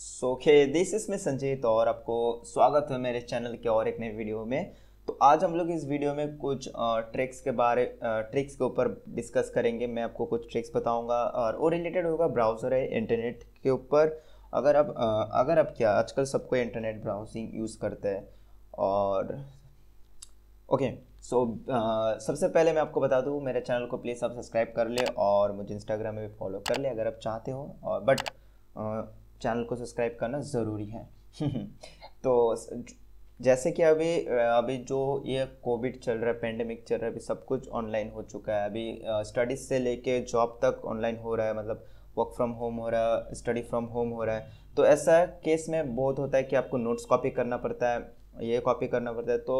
सो खे this is में संजीत और आपको स्वागत है मेरे चैनल के और एक नए वीडियो में तो आज हम लोग इस वीडियो में कुछ ट्रिक्स के बारे ट्रिक्स के ऊपर डिस्कस करेंगे मैं आपको कुछ ट्रिक्स बताऊंगा और वो रिलेटेड होगा ब्राउज़र है इंटरनेट के ऊपर अगर आप अगर आप क्या आजकल सबको इंटरनेट ब्राउजिंग यूज़ करते हैं और ओके सो सबसे पहले मैं आपको बता दूँ मेरे चैनल को प्लीज़ आप सब्सक्राइब कर ले और मुझे इंस्टाग्राम में भी फॉलो कर ले अगर आप चाहते हो और बट चैनल को सब्सक्राइब करना ज़रूरी है तो जैसे कि अभी अभी जो ये कोविड चल रहा है पेंडेमिक चल रहा है अभी सब कुछ ऑनलाइन हो चुका है अभी स्टडीज़ से लेके जॉब तक ऑनलाइन हो रहा है मतलब वर्क फ्रॉम होम हो रहा है स्टडी फ्रॉम होम हो रहा है तो ऐसा केस में बहुत होता है कि आपको नोट्स कॉपी करना पड़ता है ये कॉपी करना पड़ता है तो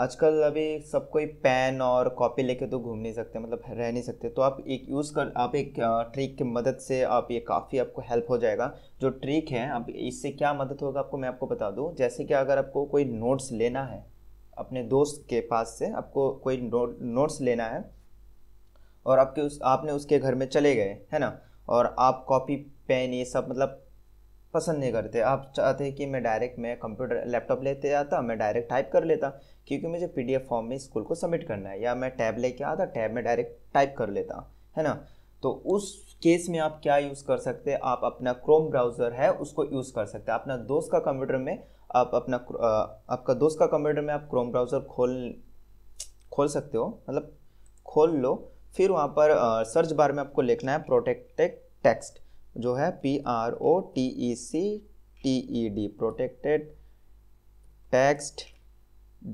आजकल अभी सब कोई पेन और कॉपी लेके तो घूम नहीं सकते मतलब रह नहीं सकते तो आप एक यूज़ कर आप एक ट्रिक की मदद से आप ये काफ़ी आपको हेल्प हो जाएगा जो ट्रिक है आप इससे क्या मदद होगा आपको मैं आपको बता दूँ जैसे कि अगर आपको कोई नोट्स लेना है अपने दोस्त के पास से आपको कोई नोट नोट्स लेना है और आपके उस आपने उसके घर में चले गए है ना और आप कॉपी पेन ये सब मतलब पसंद नहीं करते आप चाहते कि मैं डायरेक्ट मैं कंप्यूटर लैपटॉप लेते आता मैं डायरेक्ट टाइप कर लेता क्योंकि मुझे पी फॉर्म में स्कूल को सबमिट करना है या मैं टैब लेके आता टैब में डायरेक्ट टाइप कर लेता है ना तो उस केस में आप क्या यूज़ कर सकते हैं आप अपना क्रोम ब्राउज़र है उसको यूज़ कर सकते हैं अपना दोस्त का कंप्यूटर में आप अपना आपका दोस्त का कंप्यूटर में आप क्रोम ब्राउज़र खोल खोल सकते हो मतलब खोल लो फिर वहाँ पर सर्च बार में आपको लिखना है प्रोटेक्टेड टेक्स्ट जो है P R O T E C T E D protected text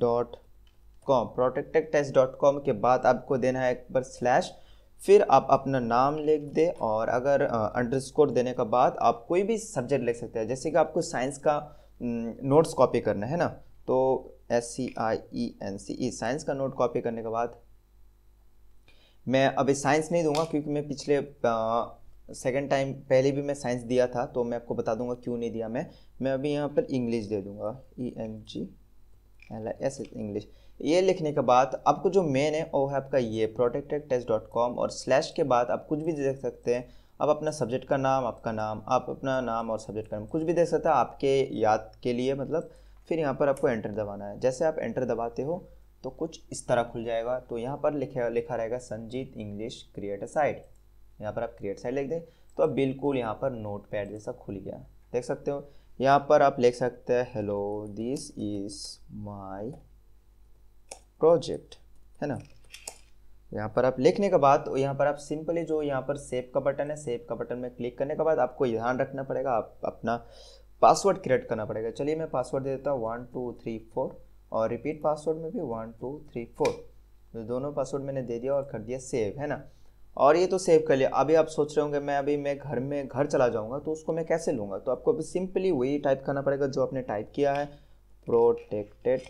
dot com protected text dot com के बाद आपको देना है एक बार स्लैश फिर आप अपना नाम लिख दे और अगर अंडरस्कोर देने के बाद आप कोई भी सब्जेक्ट लिख सकते हैं जैसे कि आपको साइंस का नोट्स कॉपी करना है ना तो S C I E N C E science का नोट कॉपी करने के बाद मैं अभी साइंस नहीं दूंगा क्योंकि मैं पिछले आ, सेकेंड टाइम पहले भी मैं साइंस दिया था तो मैं आपको बता दूंगा क्यों नहीं दिया मैं मैं अभी यहाँ पर इंग्लिश दे दूंगा E N G L S English ये लिखने के बाद आपको जो मेन है वो है आपका ये प्रोटेक्टेड टेस्ट डॉट कॉम और स्लैश के बाद आप कुछ भी देख सकते हैं आप अपना सब्जेक्ट का नाम आपका नाम आप अपना नाम और सब्जेक्ट का नाम कुछ भी देख सकते हैं आपके याद के लिए मतलब फिर यहाँ पर आपको एंटर दबाना है जैसे आप एंटर दबाते हो तो कुछ इस तरह खुल जाएगा तो यहाँ पर लिखा लिखा रहेगा संजीत इंग्लिश क्रिएटर साइट यहाँ पर आप क्रिएट साइड लिख दें तो अब बिल्कुल यहाँ पर नोट पैड जैसा खुल गया देख सकते हो यहाँ पर आप लिख सकते हैं hello this is my project है ना यहाँ पर आप लिखने के बाद यहाँ पर आप सिंपली जो यहाँ पर सेव का बटन है सेव का बटन में क्लिक करने के बाद आपको ध्यान रखना पड़ेगा आप अपना पासवर्ड क्रिएट करना पड़ेगा चलिए मैं पासवर्ड दे देता हूँ वन टू थ्री फोर और रिपीट पासवर्ड में भी वन टू थ्री फोर दोनों पासवर्ड मैंने दे दिया और कर दिया सेव है ना और ये तो सेव कर लिया अभी आप सोच रहे होंगे मैं अभी मैं घर में घर चला जाऊँगा तो उसको मैं कैसे लूँगा तो आपको अभी सिंपली वही टाइप करना पड़ेगा जो आपने टाइप किया है प्रोटेक्टेड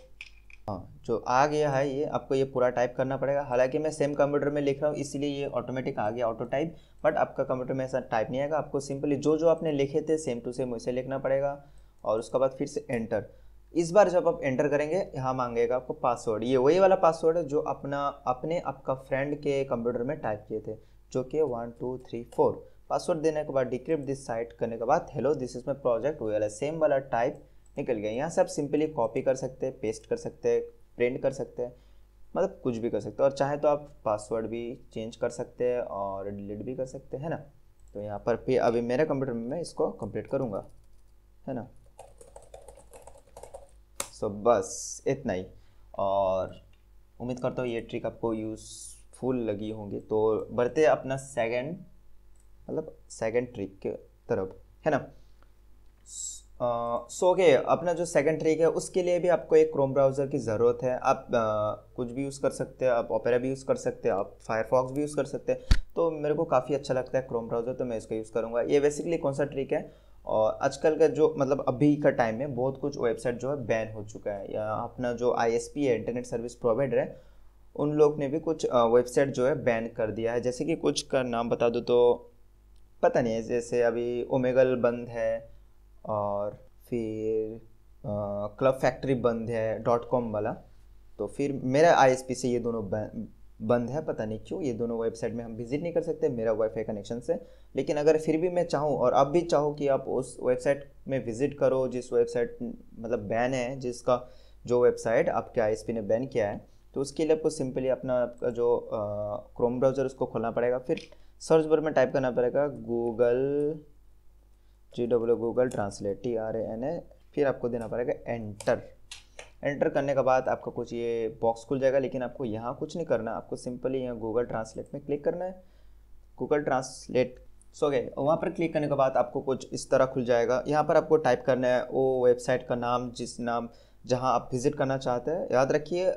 हाँ जो आ गया है ये आपको ये पूरा टाइप करना पड़ेगा हालांकि मैं सेम कंप्यूटर में लिख रहा हूँ इसलिए ये ऑटोमेटिक आ गया ऑटो टाइप बट आपका कंप्यूटर में ऐसा टाइप नहीं आएगा आपको सिंपली जो जो आपने लिखे थे सेम टू सेम वैसे लिखना पड़ेगा और उसके बाद फिर से एंटर इस बार जब आप एंटर करेंगे यहाँ मांगेगा आपको पासवर्ड ये वही वाला पासवर्ड है जो अपना अपने आपका फ्रेंड के कंप्यूटर में टाइप किए थे जो कि one two three four password देने के बाद डिक्रिप्ट दिस साइट करने के बाद hello this is my project वही वाला सेम वाला टाइप निकल गया यहाँ से आप सिंपली कॉपी कर सकते हैं पेस्ट कर सकते हैं प्रिंट कर सकते हैं मतलब कुछ भी कर सकते हैं और चाहे तो आप पासवर्ड भी चेंज कर सकते हैं और डिलीट भी कर सकते हैं ना तो यहाँ पर फिर अभी मेरे कंप्यूटर में मैं इसको कंप्लीट करूँगा है ना सो बस इतना ही और उम्मीद करता हूँ ये ट्रिक आपको यूज़फुल लगी होंगी तो बढ़ते अपना सेकंड मतलब सेकंड ट्रिक के तरफ है ना सो के अपना जो सेकंड ट्रिक है उसके लिए भी आपको एक क्रोम ब्राउज़र की ज़रूरत है आप आ, कुछ भी यूज़ कर सकते हैं आप ओपेरा भी यूज़ कर सकते हैं आप फायरफॉक्स भी यूज़ कर सकते हैं तो मेरे को काफ़ी अच्छा लगता है क्रोम ब्राउज़र तो मैं इसका यूज़ करूँगा ये बेसिकली कौन सा ट्रिक है और आजकल का जो मतलब अभी का टाइम में बहुत कुछ वेबसाइट जो है बैन हो चुका है या अपना जो आईएसपी है इंटरनेट सर्विस प्रोवाइडर है उन लोग ने भी कुछ वेबसाइट जो है बैन कर दिया है जैसे कि कुछ का नाम बता दो तो पता नहीं है जैसे अभी ओमेगल बंद है और फिर क्लब फैक्ट्री बंद है डॉट कॉम वाला तो फिर मेरा आई से ये दोनों बंद है पता नहीं क्यों ये दोनों वेबसाइट में हम विजिट नहीं कर सकते मेरा वाईफाई कनेक्शन से लेकिन अगर फिर भी मैं चाहूँ और अब भी चाहूँ कि आप उस वेबसाइट में विजिट करो जिस वेबसाइट मतलब बैन है जिसका जो वेबसाइट आपके आई ने बैन किया है तो उसके लिए आपको सिंपली अपना आपका जो क्रोम ब्राउज़र उसको खोलना पड़ेगा फिर सर्च बार में टाइप करना पड़ेगा Google G W Google translate T R A N A फिर आपको देना पड़ेगा एंटर एंटर करने के बाद आपका कुछ ये बॉक्स खुल जाएगा लेकिन आपको यहाँ कुछ नहीं करना आपको सिंपली यहाँ गूगल ट्रांसलेट में क्लिक करना है गूगल ट्रांसलेट सो गए वहाँ पर क्लिक करने के बाद आपको कुछ इस तरह खुल जाएगा यहाँ पर आपको टाइप करना है वो वेबसाइट का नाम जिस नाम जहाँ आप विज़िट करना चाहते हैं याद रखिए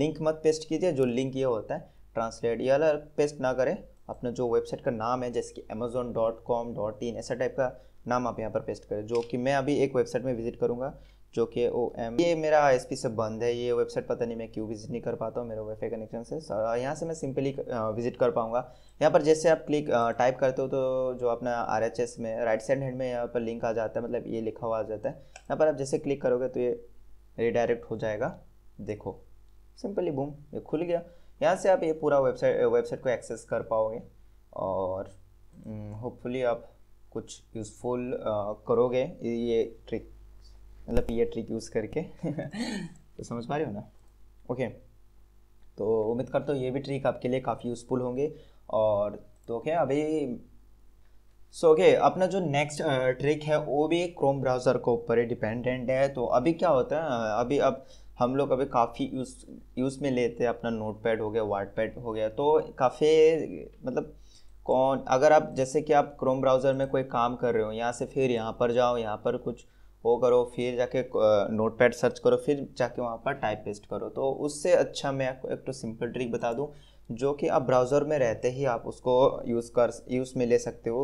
लिंक मत पेस्ट कीजिए जो लिंक ये होता है ट्रांसलेट ये अलग पेस्ट ना करें अपना जो वेबसाइट का नाम है जैसे कि Amazon dot com dot in ऐसा टाइप का नाम आप यहाँ पर पेस्ट करें जो कि मैं अभी एक वेबसाइट में विज़िट करूँगा जो कि ओ एम ये मेरा आई एस पी से बंद है ये वेबसाइट पता नहीं मैं क्यों विजिट नहीं कर पाता हूँ मेरे वाईफाई कनेक्शन से यहाँ से मैं सिंपली विजिट कर पाऊँगा यहाँ पर जैसे आप क्लिक टाइप करते हो तो जो अपना आर एच एस में राइट साइड हैंड में यहाँ पर लिंक आ जाता है मतलब ये लिखा हुआ आ जाता है यहाँ पर आप जैसे क्लिक करोगे तो ये रिडायरेक्ट हो जाएगा देखो सिंपली बूम ये खुल गया यहाँ से आप ये पूरा वेबसाइट वेबसाइट को एक्सेस कर पाओगे और होपफुली हम्म, आप कुछ यूज़फुल करोगे ये ट्रिक मतलब ये ट्रिक यूज़ करके तो समझ पा रहे हो ना ओके तो उम्मीद करता हूँ ये भी ट्रिक आपके लिए काफ़ी यूज़फुल होंगे और तो ओके अभी सो so, ओके okay, अपना जो नेक्स्ट ट्रिक है वो भी क्रोम ब्राउज़र के ऊपर ही डिपेंडेंट है तो अभी क्या होता है अभी अब हम लोग अभी काफ़ी यूज़ यूज़ में लेते हैं अपना नोट पैड हो गया वार्ड पैड हो गया तो काफ़ी मतलब कौन अगर आप जैसे कि आप क्रोम ब्राउज़र में कोई काम कर रहे हो यहाँ से फिर यहाँ पर जाओ यहाँ पर कुछ वो करो फिर जाके नोट पैड सर्च करो फिर जाके वहाँ पर टाइप पेस्ट करो तो उससे अच्छा मैं आपको एक तो सिंपल ट्रिक बता दूँ जो कि आप ब्राउज़र में रहते ही आप उसको यूज़ कर यूज़ में ले सकते हो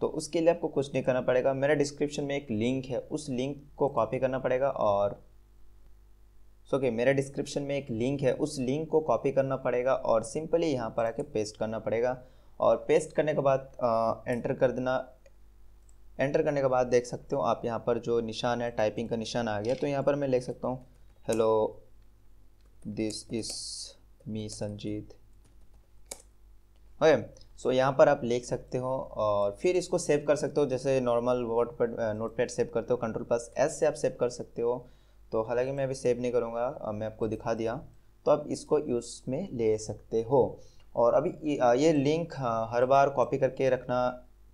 तो उसके लिए आपको कुछ नहीं करना पड़ेगा मेरा डिस्क्रिप्शन में एक लिंक है उस लिंक को कॉपी करना पड़ेगा और सो ओके मेरा डिस्क्रिप्शन में एक लिंक है उस लिंक को कॉपी करना पड़ेगा और सिंपली यहाँ पर आके पेस्ट करना पड़ेगा और पेस्ट करने के बाद एंटर कर देना एंटर करने के बाद देख सकते हो आप यहाँ पर जो निशान है टाइपिंग का निशान आ गया तो यहाँ पर मैं लिख सकता हूँ hello this is me Sanjeet okay so यहाँ पर आप लिख सकते हो और फिर इसको सेव कर सकते हो जैसे नॉर्मल वर्ड पर नोट पैड सेव करते हो कंट्रोल प्लस एस से आप सेव कर सकते हो तो हालांकि मैं अभी सेव नहीं करूँगा मैं आपको दिखा दिया तो आप इसको यूज़ में ले सकते हो और अभी ये लिंक हर बार कॉपी करके रखना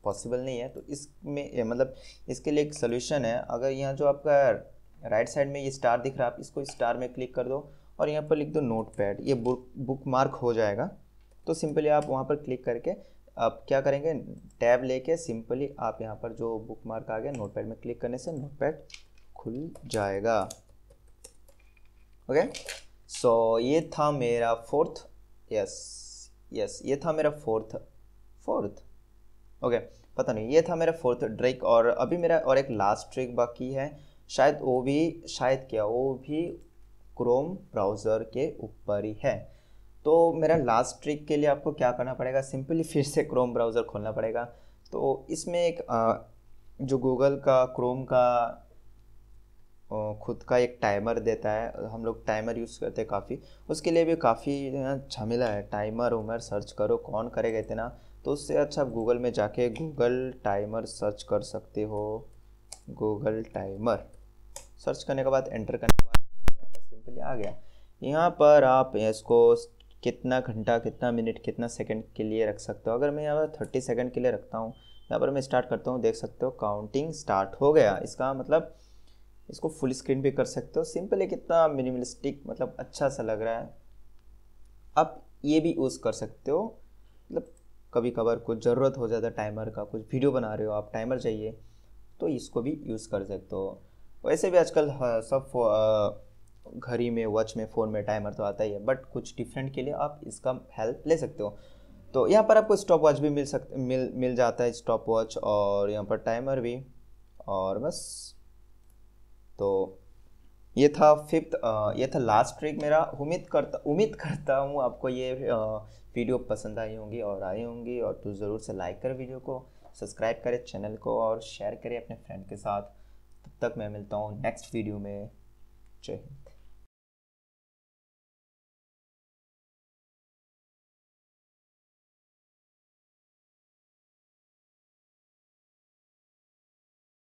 पॉसिबल नहीं है तो इसमें मतलब इसके लिए एक सोल्यूशन है अगर यहाँ जो आपका राइट साइड में ये स्टार दिख रहा है आप इसको स्टार में क्लिक कर दो और यहाँ पर लिख दो नोट पैड ये बुक बुक मार्क हो जाएगा तो सिंपली आप वहाँ पर क्लिक करके आप क्या करेंगे टैब लेके सिंपली आप यहाँ पर जो बुक मार्क आ गया नोट पैड में क्लिक करने से नोट पैड खुल जाएगा ओके सो ये था मेरा फोर्थ यस यस ये था मेरा फोर्थ फोर्थ ओके पता नहीं ये था मेरा फोर्थ ट्रिक और अभी मेरा और एक लास्ट ट्रिक बाकी है शायद वो भी शायद क्या वो भी क्रोम ब्राउज़र के ऊपर ही है तो मेरा लास्ट ट्रिक के लिए आपको क्या करना पड़ेगा सिंपली फिर से क्रोम ब्राउज़र खोलना पड़ेगा तो इसमें एक जो गूगल का क्रोम का खुद का एक टाइमर देता है हम लोग टाइमर यूज़ करते हैं काफ़ी उसके लिए भी काफ़ी झमेला है टाइमर उमर सर्च करो कौन करेगा इतना तो उससे अच्छा आप गूगल में जाके गूगल टाइमर सर्च कर सकते हो गूगल टाइमर सर्च करने के बाद एंटर करने के बाद यहाँ पर सिंपली आ गया यहाँ पर आप इसको कितना घंटा कितना मिनट कितना सेकंड के लिए रख सकते हो अगर मैं यहाँ पर थर्टी सेकेंड के लिए रखता हूँ यहाँ पर मैं स्टार्ट करता हूँ देख सकते हो काउंटिंग स्टार्ट हो गया इसका मतलब इसको फुल स्क्रीन भी कर सकते हो सिंपल है कितना मिनिमलिस्टिक मतलब अच्छा सा लग रहा है आप ये भी यूज़ कर सकते हो कभी कभार कुछ ज़रूरत हो जाता है टाइमर का कुछ वीडियो बना रहे हो आप टाइमर चाहिए तो इसको भी यूज़ कर सकते हो वैसे भी आजकल सब घड़ी में वॉच में फ़ोन में टाइमर तो आता ही है बट कुछ डिफरेंट के लिए आप इसका हेल्प ले सकते हो तो यहाँ पर आपको स्टॉप वॉच भी मिल सक मिल मिल जाता है स्टॉप वॉच और यहाँ पर टाइमर भी और बस तो ये था फिफ्थ ये था लास्ट ट्रिक मेरा उम्मीद करता उम्मीद करता हूँ आपको ये वीडियो पसंद आई होंगी और आई होंगी और तो ज़रूर से लाइक कर वीडियो को सब्सक्राइब करें चैनल को और शेयर करें अपने फ्रेंड के साथ तब तक मैं मिलता हूँ नेक्स्ट वीडियो में जय हिंद